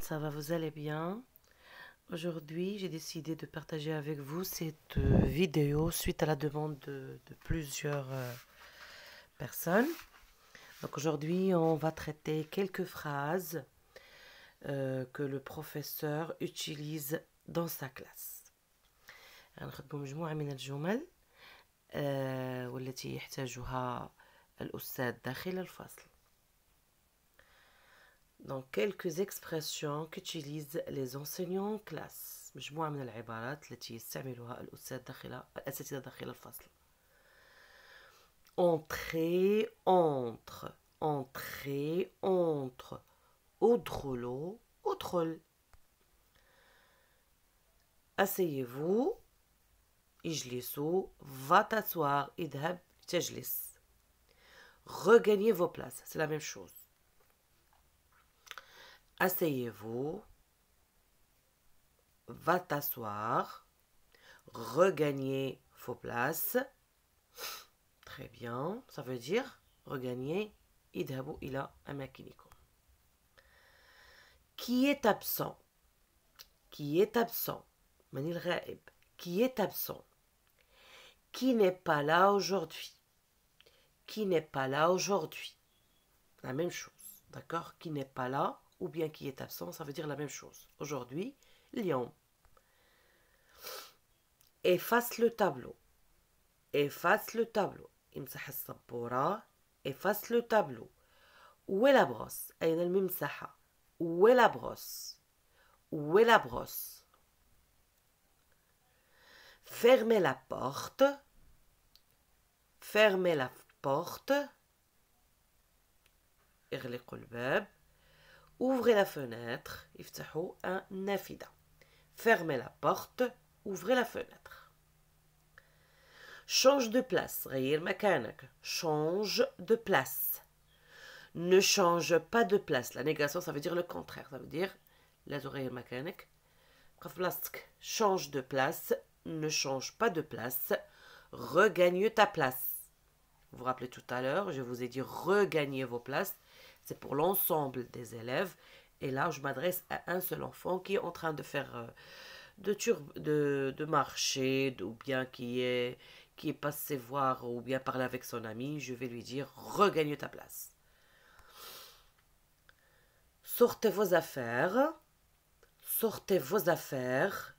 ça va, vous allez bien Aujourd'hui, j'ai décidé de partager avec vous cette vidéo suite à la demande de, plusieurs euh, personnes. Donc aujourd'hui, on va traiter quelques phrases euh, que le professeur utilise dans sa classe. يحتاجها داخل الفصل dans quelques expressions qu'utilisent les enseignants en classe مجموعة من العبارات التي يستعملها الأستاذ داخل الأساتذة داخل الفصل entrer entre entrer entre ادخلوا ادخل asseyez-vous اجلسوا va t'asseoir اذهب تجلس regagnez vos places c'est la même chose asseyez-vous, va t'asseoir, regagnez vos places. Très bien, ça veut dire regagner idhabu ila Qui est absent Qui est absent Manil Qui est absent Qui n'est pas là aujourd'hui Qui n'est pas là aujourd'hui La même chose, d'accord Qui n'est pas là ou bien qui est absent, ça veut dire la même chose. Aujourd'hui, lion. Efface le tableau. Efface le tableau. Efface le tableau. Où est la brosse Où est la brosse Où est la brosse Fermez la porte. Fermez la porte. Ouvrez la fenêtre. un nafida. Fermez la porte. Ouvrez la fenêtre. Change de place. غير مكانك. Change de place. Ne change pas de place. La négation, ça veut dire le contraire. Ça veut dire لا Prof lask. Change de place. Ne change pas de place. Regagne ta place. Vous vous rappelez tout à l'heure, je vous ai dit regagnez vos places c'est pour l'ensemble des élèves. Et là, je m'adresse à un seul enfant qui est en train de faire euh, de, de, marcher, ou bien qui est, qui est passé voir ou bien parler avec son ami. Je vais lui dire regagne ta place. Sortez vos affaires. Sortez vos affaires.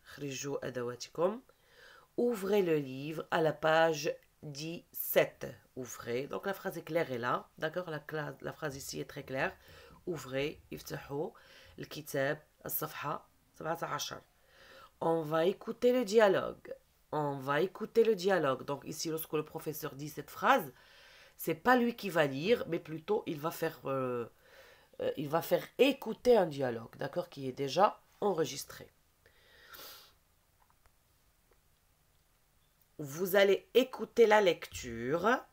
Ouvrez le livre à la page 17 ouvrez. Donc la phrase est claire et là, d'accord la, la, phrase ici est très claire. Ouvrez, le On va écouter le dialogue. On va écouter le dialogue. Donc ici, lorsque le professeur dit cette phrase, c'est pas lui qui va lire, mais plutôt il va faire, euh, euh, il va faire écouter un dialogue, d'accord, qui est déjà enregistré. Vous allez écouter la lecture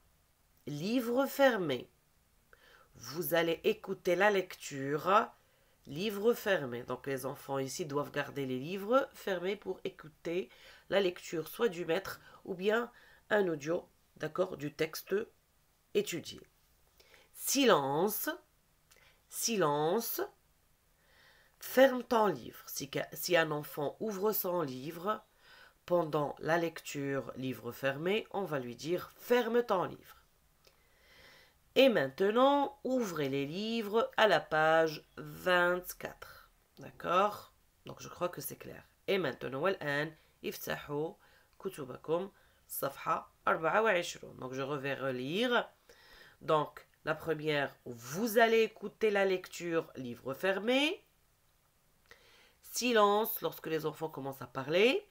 livre fermé. Vous allez écouter la lecture, livre fermé. Donc les enfants ici doivent garder les livres fermés pour écouter la lecture soit du maître ou bien un audio, d'accord, du texte étudié. Silence, silence, ferme ton livre. Si, si un enfant ouvre son livre pendant la lecture livre fermé, on va lui dire ferme ton livre. Et maintenant, ouvrez les livres à la page 24. D'accord Donc je crois que c'est clair. Et maintenant, افتحوا كتبكم صفحة 24. Donc je vais relire. Donc la première, vous allez écouter la lecture livre fermé. Silence lorsque les enfants commencent à parler.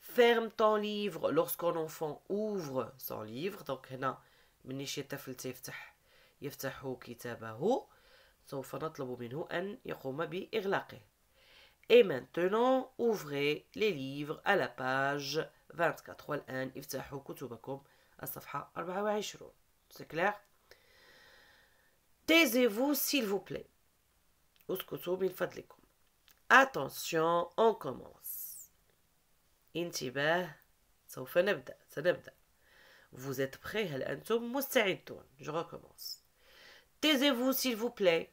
Ferme ton livre lorsqu'un enfant ouvre son livre. Donc, en من يشي طفل تيفتح يفتح كتابه سوف نطلب منه أن يقوم بإغلاقه Et maintenant, ouvrez les livres à la page 24 والآن افتحوا كتبكم الصفحة 24 C'est clair Taisez-vous s'il vous plaît. اسكتوا من فضلكم. Attention, on commence. انتباه سوف نبدأ سنبدأ Vous êtes prêts Je recommence. Taisez-vous, s'il vous plaît.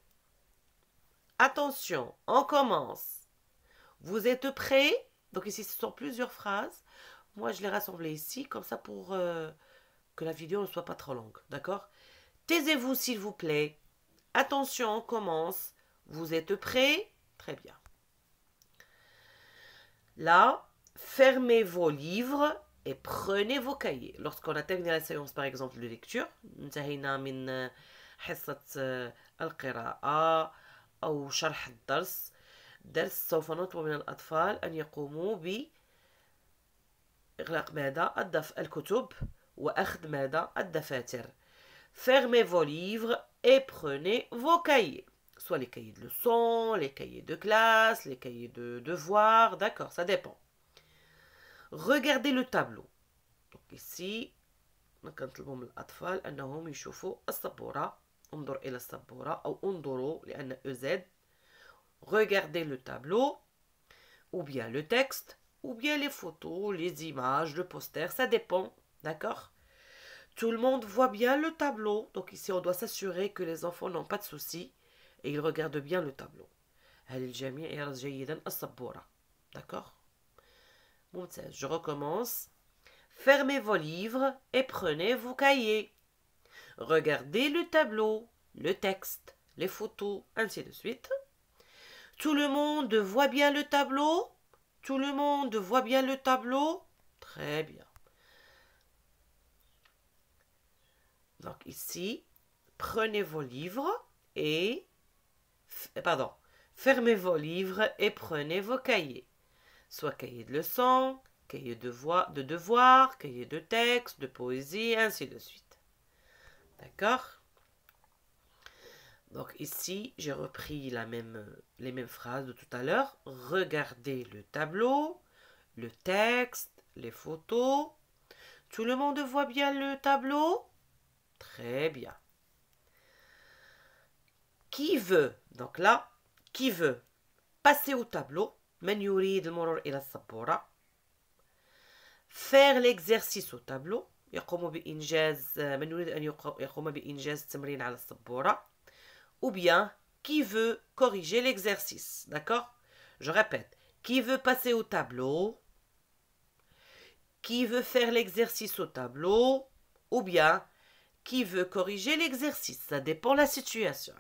Attention, on commence. Vous êtes prêts Donc ici, ce sont plusieurs phrases. Moi, je les rassemblais ici, comme ça, pour euh, que la vidéo ne soit pas trop longue. D'accord Taisez-vous, s'il vous plaît. Attention, on commence. Vous êtes prêts Très bien. Là, fermez vos livres et prenez vos cahiers. Lorsqu'on a terminé la séance, par exemple, de lecture, انتهينا من euh, حصة euh, القراءة أو شرح الدرس درس سوف نطلب من الأطفال أن يقوموا ب إغلاق ماذا؟ الدف الكتب وأخذ ماذا؟ الدفاتر Fermez vos livres et prenez vos cahiers. Soit les cahiers de leçons, les cahiers de classe, les cahiers de devoirs, d'accord, ça dépend regardez le tableau. Donc ici, e regardez le tableau ou bien le texte ou bien les photos, les images, le poster, ça dépend, d'accord Tout le monde voit bien le tableau, donc ici on doit s'assurer que les enfants n'ont pas de soucis et ils regardent bien le tableau. d'accord je recommence. Fermez vos livres et prenez vos cahiers. Regardez le tableau, le texte, les photos, ainsi de suite. Tout le monde voit bien le tableau Tout le monde voit bien le tableau Très bien. Donc ici, prenez vos livres et... Pardon, fermez vos livres et prenez vos cahiers soit cahier de leçons, cahier de, voix, de devoirs, cahier de textes, de poésie, ainsi de suite. D'accord Donc ici, j'ai repris la même, les mêmes phrases de tout à l'heure. Regardez le tableau, le texte, les photos. Tout le monde voit bien le tableau Très bien. Qui veut Donc là, qui veut passer au tableau faire l'exercice au tableau ou bien qui veut corriger l'exercice d'accord je répète qui veut passer au tableau qui veut faire l'exercice au tableau ou bien qui veut corriger l'exercice ça dépend la situation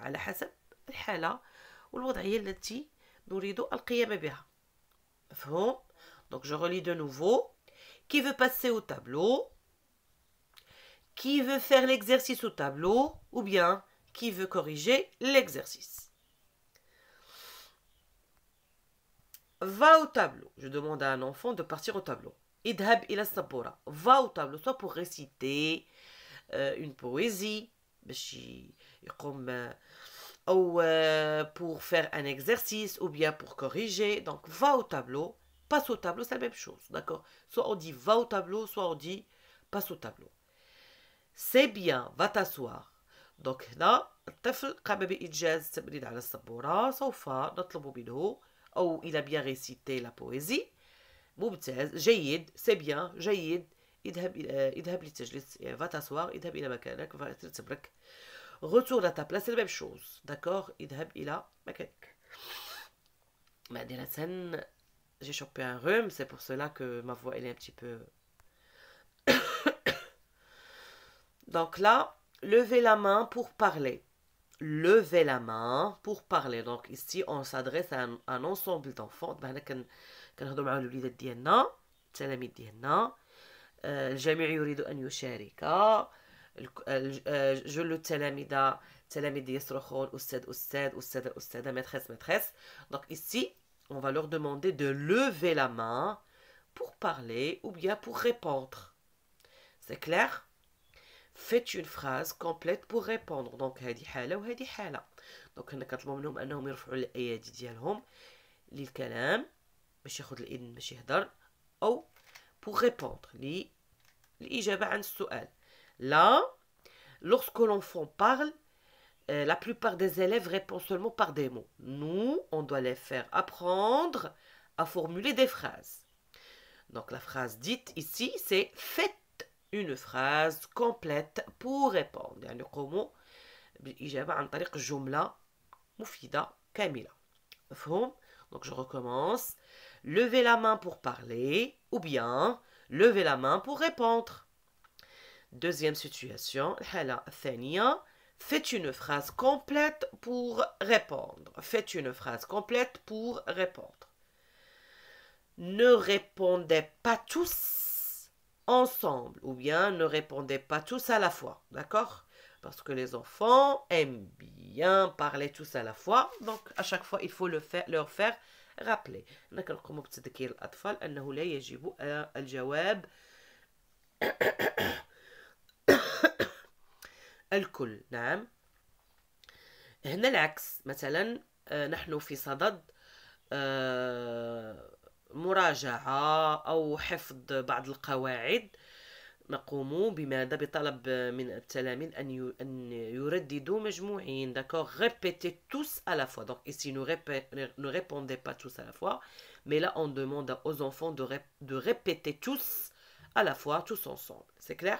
donc, je Donc je relis de nouveau qui veut passer au tableau qui veut faire l'exercice au tableau ou bien qui veut corriger l'exercice va au tableau je demande à un enfant de partir au tableau idhab ila sabora va au tableau soit pour réciter euh, une poésie euh, ou euh, pour faire un exercice ou bien pour corriger. Donc va au tableau, passe au tableau, c'est la même chose, d'accord Soit on dit va au tableau, soit on dit passe au tableau. C'est bien, va t'asseoir. Donc là الطفل قام على سوف نطلب منه ou il a bien récité la poésie ممتاز جيد c'est bien جيد اذهب اذهب للتجلس va t'asseoir va Retour à ta place, c'est la même chose. D'accord Idhab ila Makek. Bah, j'ai chopé un rhume, c'est pour cela que ma voix elle est un petit peu. Donc là, levez la main pour parler. Levez la main pour parler. Donc ici, on s'adresse à un, ensemble d'enfants. Bah, maîtresse maîtresse donc ici on va leur demander de lever la main pour parler ou bien pour répondre c'est clair faites une phrase complète pour répondre donc هذه حالة وهذه حالة. donc هنا كنطلبوا منهم انهم يرفعوا الايادي ديالهم للكلام باش ياخذ باش يهضر أو pour répondre الإجابة عن السؤال Là, lorsque l'enfant parle, euh, la plupart des élèves répondent seulement par des mots. Nous, on doit les faire apprendre à formuler des phrases. Donc la phrase dite ici, c'est faites une phrase complète pour répondre. عن طريق مفيدة كاملة. Donc je recommence. Levez la main pour parler ou bien levez la main pour répondre. Deuxième situation, faites une phrase complète pour répondre. Faites une phrase complète pour répondre. Ne répondez pas tous ensemble ou bien ne répondez pas tous à la fois, d'accord Parce que les enfants aiment bien parler tous à la fois, donc à chaque fois il faut le faire, leur faire rappeler. الكل نعم هنا العكس مثلا نحن في صدد مراجعة أو حفظ بعض القواعد نقوم بماذا بطلب من التلاميذ أن أن يرددوا مجموعين داكوغ ريبيتي tous à la fois donc ici ne, répé ne répondez pas tous à la fois mais là on demande aux enfants de, de répéter tous à la fois tous ensemble c'est clair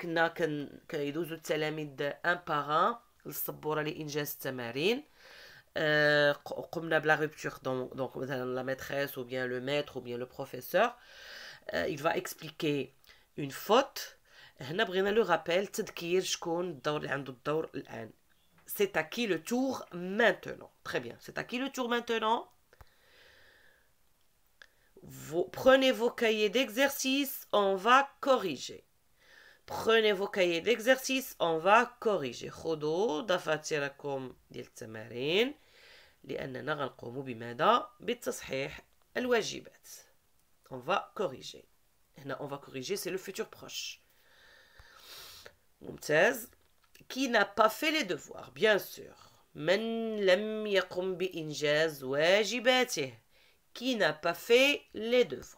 كنا كن كيدوزو التلاميذ ان باغان للسبوره لانجاز التمارين قمنا بلا rupture donc مثلا la ميتريس ou bien le maître ou bien le professeur il va expliquer une faute هنا بغينا لو rappel تذكير شكون الدور اللي عنده الدور الان c'est à qui le tour maintenant très bien c'est à qui le tour maintenant vous prenez vos cahiers d'exercice on va corriger Prenez vos cahiers d'exercice, on va corriger. خذوا دفاتركم ديال التمارين لأننا غنقوم بماذا؟ بالتصحيح الواجبات. On va corriger. هنا on va corriger c'est le futur proche. ممتاز. Qui n'a pas fait les devoirs, bien sûr. من لم يقم biinjaz واجباته. Qui n'a pas fait les devoirs.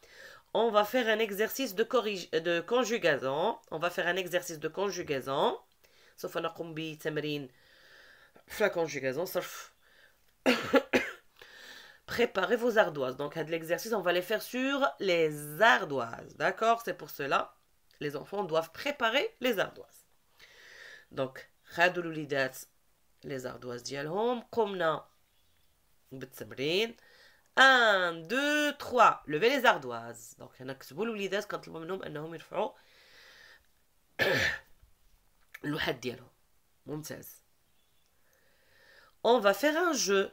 on va faire un exercice de, conjugaison. On va faire un exercice de conjugaison. sauf la conjugaison. Préparez vos ardoises. Donc, à de l'exercice, on va les faire sur les ardoises. D'accord C'est pour cela, les enfants doivent préparer les ardoises. Donc, les ardoises d'Yalhom, comme. ardoises. 1 2 3 levez les ardoises donc هنا quand الوليدات منهم انهم يرفعوا اللوحات ديالهم ممتاز on va faire un jeu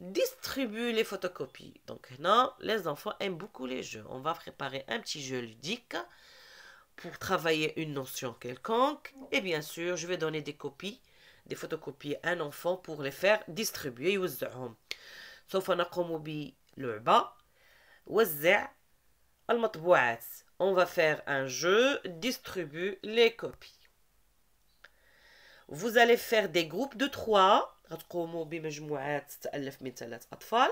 distribue les photocopies donc non, les enfants aiment beaucoup les jeux on va préparer un petit jeu ludique pour travailler une notion quelconque et bien sûr je vais donner des copies des photocopies à un enfant pour les faire distribuer يوزعهم سوف نقوم بلعبة وزع المطبوعات on va faire un jeu distribue les copies vous allez faire des groupes de 3 غتقوموا بمجموعات تتالف من ثلاث اطفال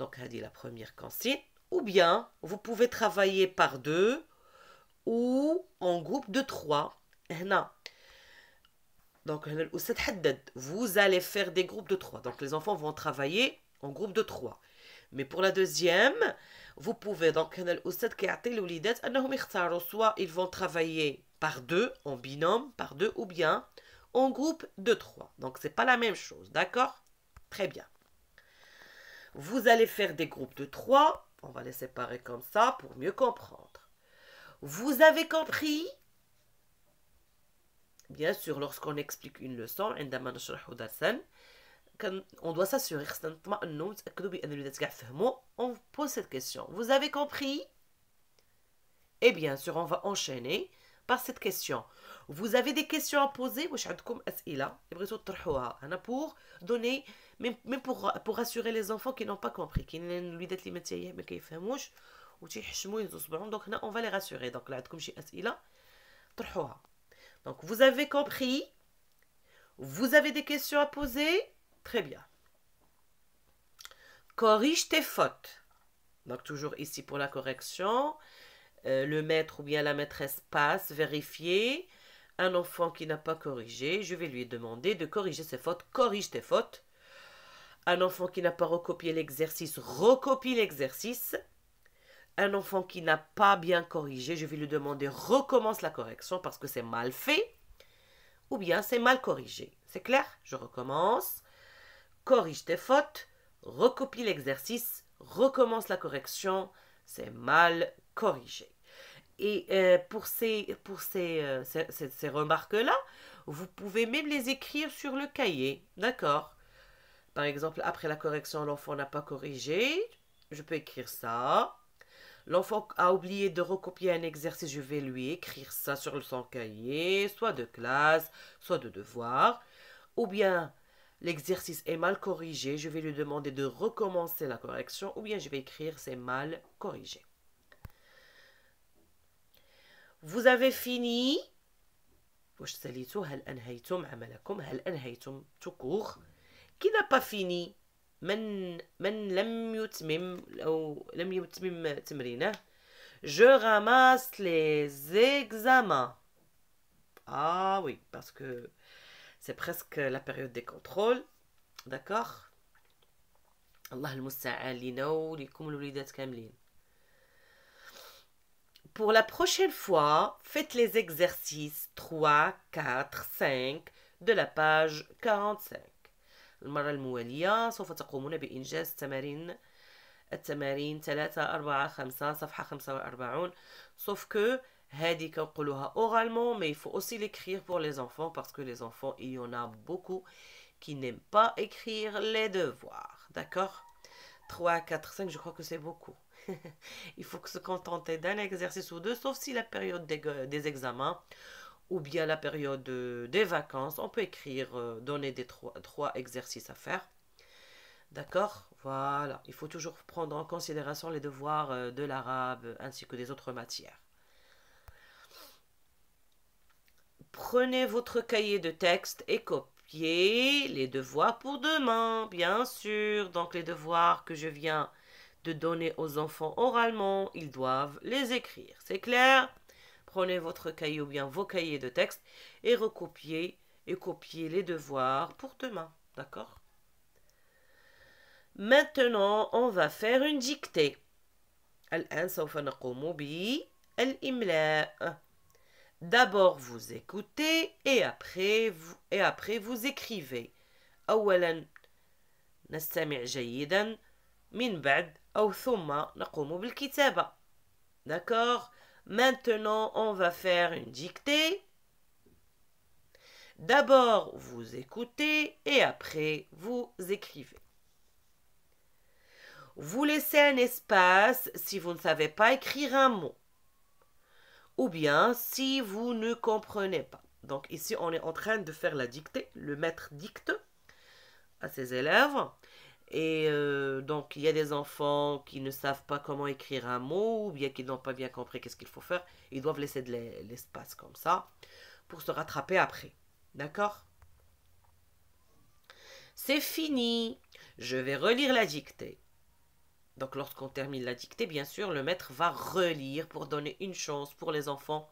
donc هذه la première consigne ou bien vous pouvez travailler par deux ou en groupe de 3 هنا donc, euh, vous allez faire des groupes de trois. Donc, les enfants vont travailler en groupe de trois. Mais pour la deuxième, vous pouvez donc euh, soit ils vont travailler par deux, en binôme, par deux, ou bien en groupe de trois. Donc, ce n'est pas la même chose, d'accord Très bien. Vous allez faire des groupes de trois. On va les séparer comme ça pour mieux comprendre. Vous avez compris Bien sûr, lorsqu'on explique une leçon, on doit s'assurer on pose cette question. Vous avez compris Et eh bien sûr, on va enchaîner par cette question. Vous avez des questions à poser pour donner, même pour, pour rassurer les enfants qui n'ont pas compris, qui donc là, on va les rassurer. Donc là, comme j'ai donc, vous avez compris Vous avez des questions à poser Très bien. Corrige tes fautes. Donc, toujours ici pour la correction. Euh, le maître ou bien la maîtresse passe vérifier. Un enfant qui n'a pas corrigé, je vais lui demander de corriger ses fautes. Corrige tes fautes. Un enfant qui n'a pas recopié l'exercice, recopie l'exercice un enfant qui n'a pas bien corrigé, je vais lui demander recommence la correction parce que c'est mal fait ou bien c'est mal corrigé. C'est clair Je recommence. Corrige tes fautes, recopie l'exercice, recommence la correction, c'est mal corrigé. Et euh, pour ces, pour euh, ces remarques-là, vous pouvez même les écrire sur le cahier, d'accord Par exemple, après la correction, l'enfant n'a pas corrigé, je peux écrire ça. L'enfant a oublié de recopier un exercice, je vais lui écrire ça sur son cahier, soit de classe, soit de devoir. Ou bien l'exercice est mal corrigé, je vais lui demander de recommencer la correction, ou bien je vais écrire c'est mal corrigé. Vous avez fini Qui n'a pas fini je ramasse les examens. Ah oui, parce que c'est presque la période des contrôles. D'accord Pour la prochaine fois, faites les exercices 3, 4, 5 de la page 45. Les exercices. 3 4 5 45 sauf que oralement mais il faut aussi l'écrire pour les enfants parce que les enfants il y en a beaucoup qui n'aiment pas écrire les devoirs d'accord 3 4 5 je crois que c'est beaucoup il faut se contenter d'un exercice ou deux sauf si la période des examens ou bien la période euh, des vacances, on peut écrire, euh, donner des trois exercices à faire. D'accord Voilà. Il faut toujours prendre en considération les devoirs euh, de l'arabe ainsi que des autres matières. Prenez votre cahier de texte et copiez les devoirs pour demain, bien sûr. Donc les devoirs que je viens de donner aux enfants oralement, ils doivent les écrire. C'est clair Prenez votre cahier ou bien vos cahiers de texte et recopiez et copiez les devoirs pour demain. D'accord Maintenant, on va faire une dictée. D'abord vous écoutez et après vous, et après vous écrivez. نستمع جيدا D'accord Maintenant, on va faire une dictée. D'abord, vous écoutez et après, vous écrivez. Vous laissez un espace si vous ne savez pas écrire un mot ou bien si vous ne comprenez pas. Donc ici, on est en train de faire la dictée. Le maître dicte à ses élèves. Et donc, il y a des enfants qui ne savent pas comment écrire un mot, ou bien qui n'ont pas bien compris qu'est-ce qu'il faut faire. Ils doivent laisser de l'espace comme ça pour se rattraper après. D'accord C'est fini. Je vais relire la dictée. Donc, lorsqu'on termine la dictée, bien sûr, le maître va relire pour donner une chance pour les enfants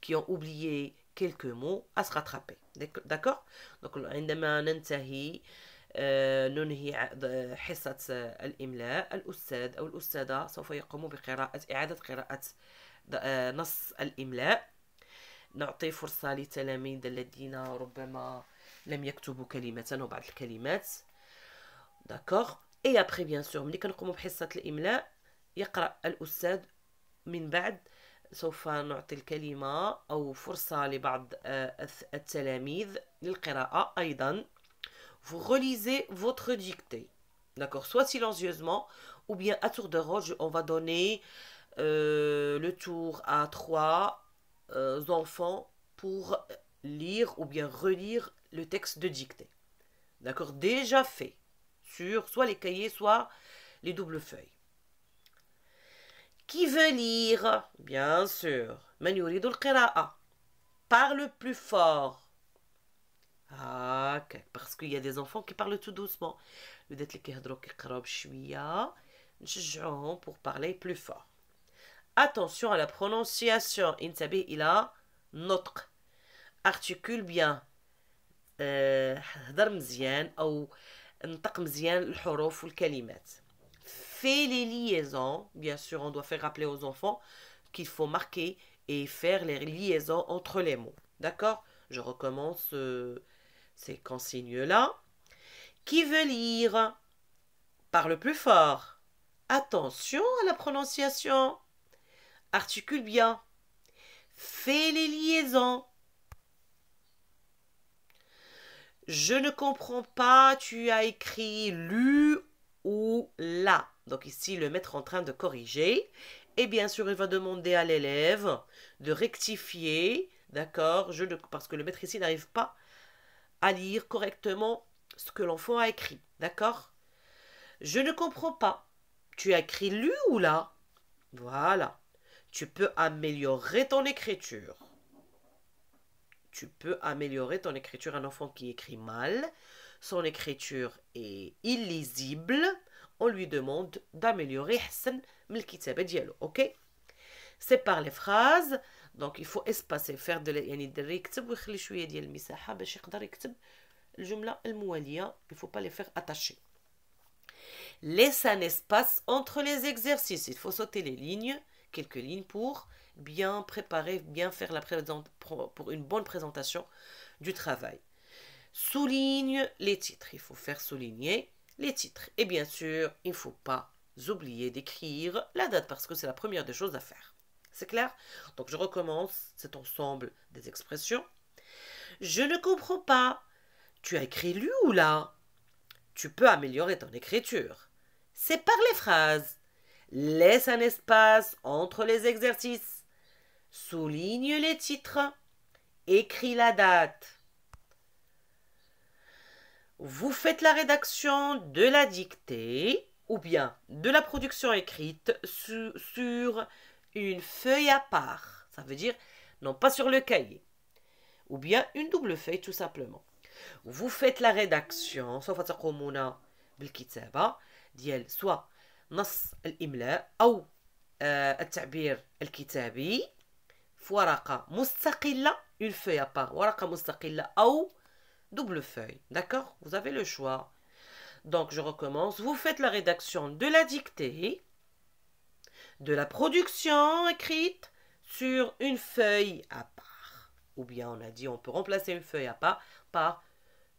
qui ont oublié quelques mots à se rattraper. D'accord Donc, on آه، ننهي آه، حصة آه، الإملاء الأستاذ أو الأستاذة سوف يقوم بقراءة إعادة قراءة نص الإملاء نعطي فرصة للتلاميذ الذين ربما لم يكتبوا كلمة وبعض الكلمات داكوغ اي ابخي بيان سور ملي كنقوموا بحصة الإملاء يقرأ الأستاذ من بعد سوف نعطي الكلمة أو فرصة لبعض التلاميذ للقراءة أيضا vous relisez votre dictée. D'accord Soit silencieusement, ou bien à tour de rôle, on va donner euh, le tour à trois euh, enfants pour lire ou bien relire le texte de dictée. D'accord Déjà fait sur soit les cahiers, soit les doubles feuilles. Qui veut lire Bien sûr. Man par Parle plus fort ah, parce qu'il y a des enfants qui parlent tout doucement. vous dites les kurdroks, krobs, shuia. pour parler plus fort. attention à la prononciation il ila, notre. articule bien. ou faites les liaisons. bien sûr, on doit faire rappeler aux enfants qu'il faut marquer et faire les liaisons entre les mots. d'accord. je recommence. Euh, ces consignes-là. Qui veut lire Parle plus fort. Attention à la prononciation. Articule bien. Fais les liaisons. Je ne comprends pas, tu as écrit lu ou la. Donc ici, le maître en train de corriger. Et bien sûr, il va demander à l'élève de rectifier, d'accord Parce que le maître ici n'arrive pas à lire correctement ce que l'enfant a écrit. D'accord Je ne comprends pas. Tu as écrit lu ou là Voilà. Tu peux améliorer ton écriture. Tu peux améliorer ton écriture. Un enfant qui écrit mal, son écriture est illisible. On lui demande d'améliorer Ok C'est par les phrases donc il faut espacer faire يعني الدري يكتب ويخلي شويه ديال المساحه باش يقدر laisse un espace entre les exercices. Il faut sauter les lignes, quelques lignes pour bien préparer, bien faire la pour une bonne présentation du travail. Souligne les titres. Il faut faire souligner les titres. Et bien sûr, il ne faut pas oublier d'écrire la date parce que c'est la première des choses à faire. C'est clair Donc je recommence cet ensemble des expressions. Je ne comprends pas. Tu as écrit lu ou là Tu peux améliorer ton écriture. C'est par les phrases. Laisse un espace entre les exercices. Souligne les titres. Écris la date. Vous faites la rédaction de la dictée ou bien de la production écrite sur, sur une feuille à part. Ça veut dire non pas sur le cahier. Ou bien une double feuille tout simplement. Vous faites la rédaction, soit نص ou أو التعبير الكتابي في ورقة مستقلة une feuille à part ورقة مستقلة double feuille d'accord vous avez le choix donc je recommence vous faites la rédaction de la dictée de la production écrite sur une feuille à part. Ou bien on a dit on peut remplacer une feuille à part par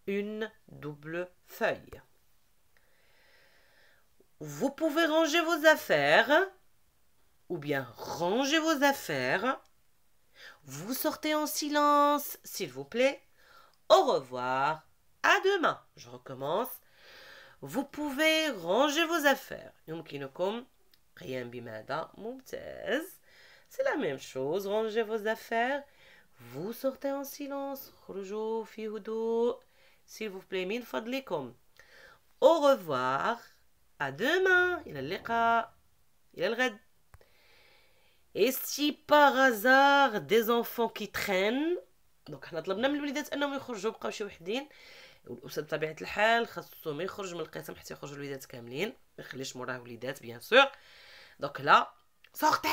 une double feuille. Vous pouvez ranger vos affaires ou bien ranger vos affaires. Vous sortez en silence, s'il vous plaît. Au revoir. À demain. Je recommence. Vous pouvez ranger vos affaires. قيام بماذا ممتاز سي لا ميم شوز رونجي فوز افير فو سورتي ان سيلونس خرجوا في هدوء سيل فو بلي من فضلكم او ريفوار ا دومان الى اللقاء الى الغد Et si par hasard des enfants qui traînent دونك حنا طلبنا من الوليدات انهم de بقاو شي وحدين والاستاذ بطبيعه الحال خاصهم يخرج من القسم حتى يخرجوا الوليدات كاملين ما يخليش موراه وليدات بيان سور Donc là, sortez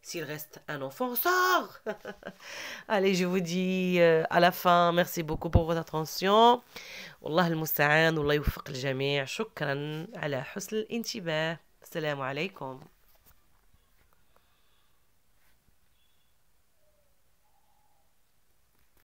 S'il reste un enfant, sort Allez, je vous dis euh, à la fin, merci beaucoup pour votre attention. والله المستعان والله يوفق الجميع Shukran ala husl الانتباه السلام alaikum.